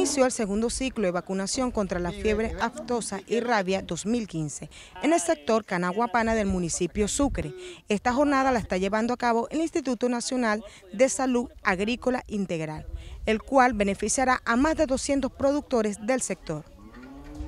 inició el segundo ciclo de vacunación contra la fiebre aftosa y rabia 2015 en el sector Canaguapana del municipio Sucre. Esta jornada la está llevando a cabo el Instituto Nacional de Salud Agrícola Integral, el cual beneficiará a más de 200 productores del sector.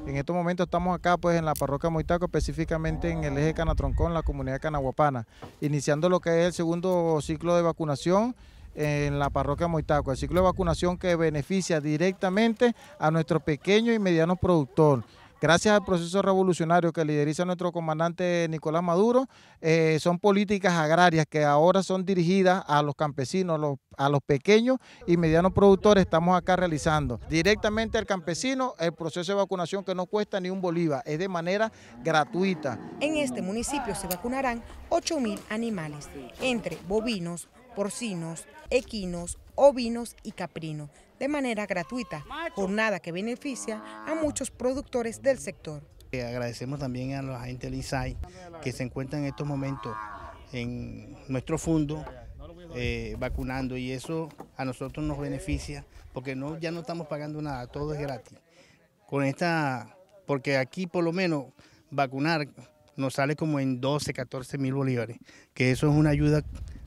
En estos momentos estamos acá pues en la parroquia Moitaco, específicamente en el eje Canatroncón, la comunidad canaguapana, iniciando lo que es el segundo ciclo de vacunación en la parroquia Moitaco, el ciclo de vacunación que beneficia directamente a nuestro pequeño y mediano productor gracias al proceso revolucionario que lideriza nuestro comandante Nicolás Maduro, eh, son políticas agrarias que ahora son dirigidas a los campesinos, a los pequeños y medianos productores. Estamos acá realizando directamente al campesino el proceso de vacunación que no cuesta ni un bolívar, es de manera gratuita. En este municipio se vacunarán 8.000 animales, entre bovinos, porcinos, equinos, ovinos y caprinos, de manera gratuita, jornada que beneficia a muchos productores del sector. Eh, agradecemos también a la gente del ISAI que se encuentra en estos momentos en nuestro fondo eh, vacunando y eso a nosotros nos beneficia porque no, ya no estamos pagando nada, todo es gratis. Con esta, porque aquí por lo menos vacunar nos sale como en 12, 14 mil bolívares, que eso es una ayuda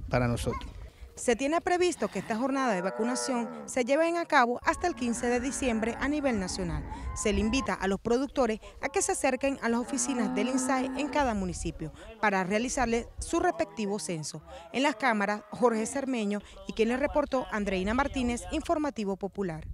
para nosotros. Se tiene previsto que esta jornada de vacunación se lleve a cabo hasta el 15 de diciembre a nivel nacional. Se le invita a los productores a que se acerquen a las oficinas del INSAI en cada municipio para realizarle su respectivo censo. En las cámaras, Jorge Cermeño y quien le reportó Andreina Martínez, Informativo Popular.